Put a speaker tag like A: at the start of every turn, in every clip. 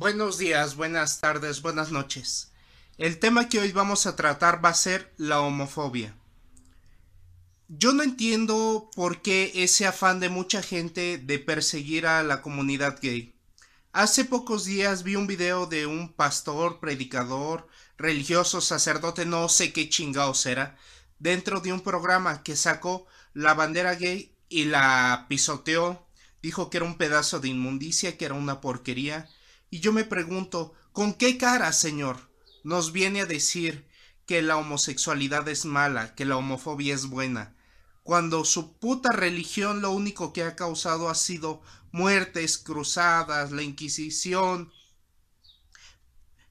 A: Buenos días, buenas tardes, buenas noches. El tema que hoy vamos a tratar va a ser la homofobia. Yo no entiendo por qué ese afán de mucha gente de perseguir a la comunidad gay. Hace pocos días vi un video de un pastor, predicador, religioso, sacerdote, no sé qué chingados era, dentro de un programa que sacó la bandera gay y la pisoteó. Dijo que era un pedazo de inmundicia, que era una porquería, y yo me pregunto, ¿con qué cara, Señor, nos viene a decir que la homosexualidad es mala, que la homofobia es buena, cuando su puta religión lo único que ha causado ha sido muertes, cruzadas, la Inquisición,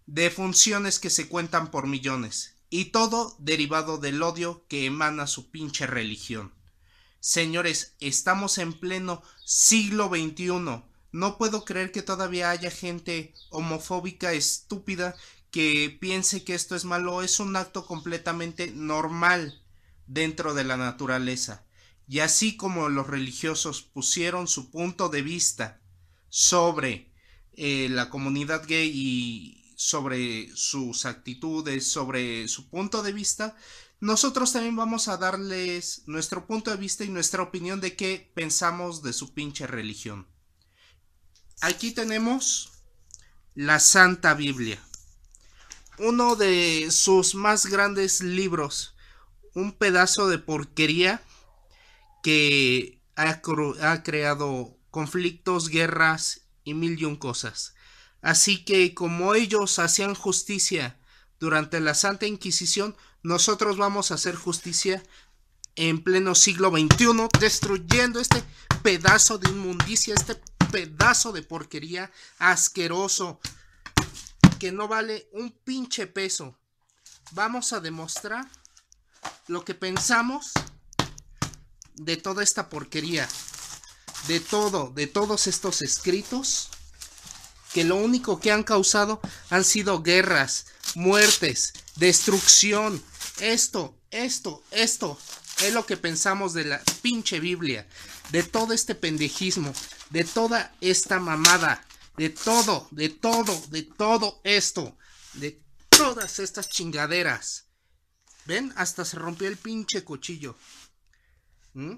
A: de funciones que se cuentan por millones, y todo derivado del odio que emana su pinche religión. Señores, estamos en pleno siglo XXI no puedo creer que todavía haya gente homofóbica estúpida que piense que esto es malo. Es un acto completamente normal dentro de la naturaleza. Y así como los religiosos pusieron su punto de vista sobre eh, la comunidad gay y sobre sus actitudes, sobre su punto de vista, nosotros también vamos a darles nuestro punto de vista y nuestra opinión de qué pensamos de su pinche religión. Aquí tenemos la Santa Biblia, uno de sus más grandes libros, un pedazo de porquería que ha, creado conflictos, guerras y mil y un cosas. Así que como ellos hacían justicia durante la Santa Inquisición, nosotros vamos a hacer justicia en pleno siglo XXI, destruyendo este pedazo de inmundicia, este pedazo de porquería asqueroso que no vale un pinche peso. Vamos a demostrar lo que pensamos de toda esta porquería. De todo, de todos estos escritos que lo único que han causado han sido guerras, muertes, destrucción. Esto, esto, esto es lo que pensamos de la pinche Biblia, de todo este pendejismo, de toda esta mamada, de todo, de todo, de todo esto, de todas estas chingaderas. ¿Ven? Hasta se rompió el pinche cuchillo. ¿Mm?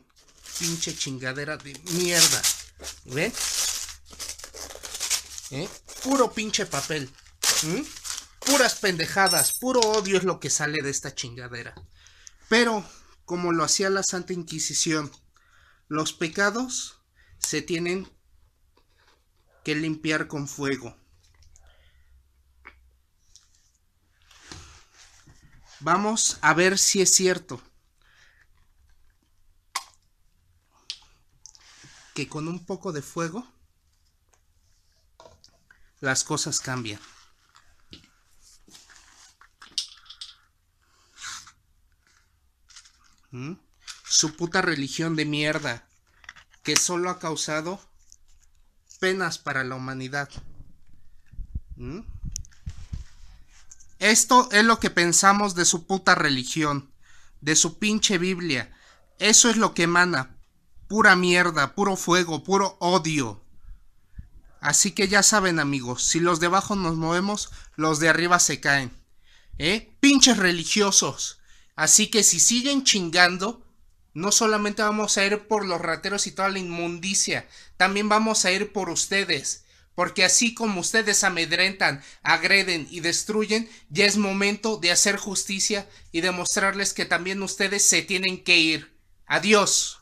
A: Pinche chingadera de mierda. ¿Ven? ¿Eh? Puro pinche papel. ¿Mm? Puras pendejadas. Puro odio es lo que sale de esta chingadera. Pero como lo hacía la Santa Inquisición. Los pecados se tienen que limpiar con fuego. Vamos a ver si es cierto. Que con un poco de fuego las cosas cambian. Su puta religión de mierda, que solo ha causado penas para la humanidad. Esto es lo que pensamos de su puta religión, de su pinche Biblia. Eso es lo que emana. Pura mierda, puro fuego, puro odio. Así que ya saben amigos, si los de abajo nos movemos, los de arriba se caen. ¿eh? Pinches religiosos. Así que si siguen chingando, no solamente vamos a ir por los rateros y toda la inmundicia, también vamos a ir por ustedes. Porque así como ustedes amedrentan, agreden y destruyen, ya es momento de hacer justicia y demostrarles que también ustedes se tienen que ir. Adiós.